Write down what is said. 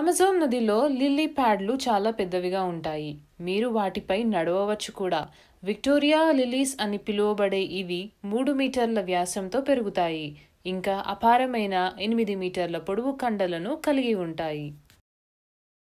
Amazon నదిలో lily ప్యాడ్లు చాలా పెద్దవిగా ఉంటాయి మీరు వాటిపై నడవవచ్చు కూడా విక్టోరియా లిలీస్ అని పిలువబడే ఇవి మూడు మీటర్ల వ్యాసంతో పెరుగుతాయి ఇంకా అపారమైన ఎనిమిది మీటర్ల పొడవు కండలను కలిగి ఉంటాయి